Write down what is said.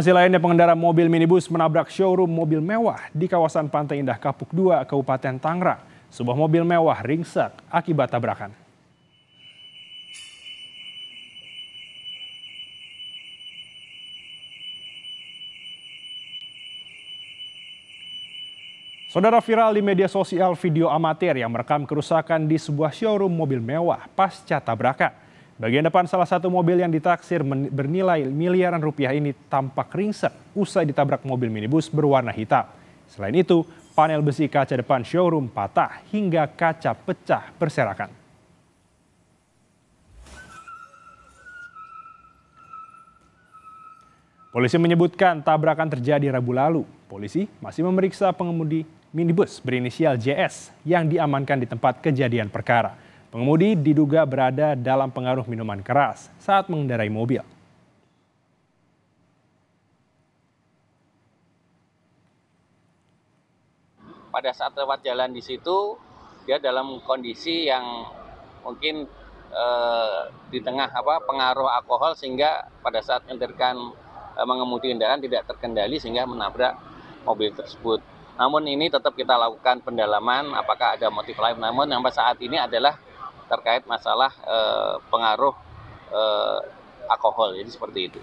Masih lainnya pengendara mobil minibus menabrak showroom mobil mewah di kawasan Pantai Indah Kapuk 2, Kabupaten Tangerang. Sebuah mobil mewah ringsek akibat tabrakan. Saudara viral di media sosial video amatir yang merekam kerusakan di sebuah showroom mobil mewah pasca tabrakan. Bagian depan salah satu mobil yang ditaksir bernilai miliaran rupiah ini tampak ringsek usai ditabrak mobil minibus berwarna hitam. Selain itu, panel besi kaca depan showroom patah hingga kaca pecah berserakan. Polisi menyebutkan tabrakan terjadi Rabu lalu. Polisi masih memeriksa pengemudi minibus berinisial JS yang diamankan di tempat kejadian perkara. Pengemudi diduga berada dalam pengaruh minuman keras saat mengendarai mobil. Pada saat lewat jalan di situ, dia dalam kondisi yang mungkin eh, di tengah apa pengaruh alkohol sehingga pada saat mengendarkan eh, mengemudi kendaraan tidak terkendali sehingga menabrak mobil tersebut. Namun ini tetap kita lakukan pendalaman apakah ada motif lain. Namun yang saat ini adalah terkait masalah eh, pengaruh eh, alkohol jadi seperti itu